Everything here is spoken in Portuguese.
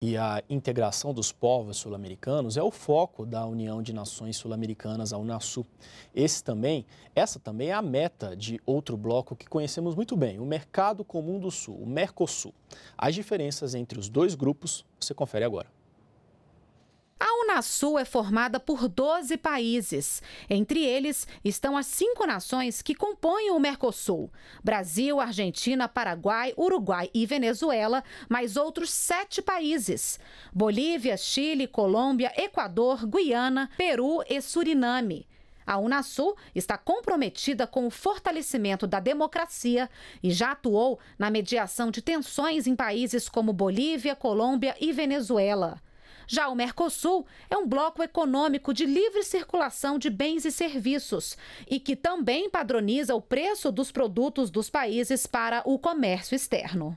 e a integração dos povos sul-americanos é o foco da União de Nações Sul-Americanas, a UNASU. Esse também, essa também é a meta de outro bloco que conhecemos muito bem, o Mercado Comum do Sul, o Mercosul. As diferenças entre os dois grupos você confere agora. Mercosul é formada por 12 países. Entre eles estão as cinco nações que compõem o Mercosul: Brasil, Argentina, Paraguai, Uruguai e Venezuela, mais outros sete países: Bolívia, Chile, Colômbia, Equador, Guiana, Peru e Suriname. A Unasul está comprometida com o fortalecimento da democracia e já atuou na mediação de tensões em países como Bolívia, Colômbia e Venezuela. Já o Mercosul é um bloco econômico de livre circulação de bens e serviços e que também padroniza o preço dos produtos dos países para o comércio externo.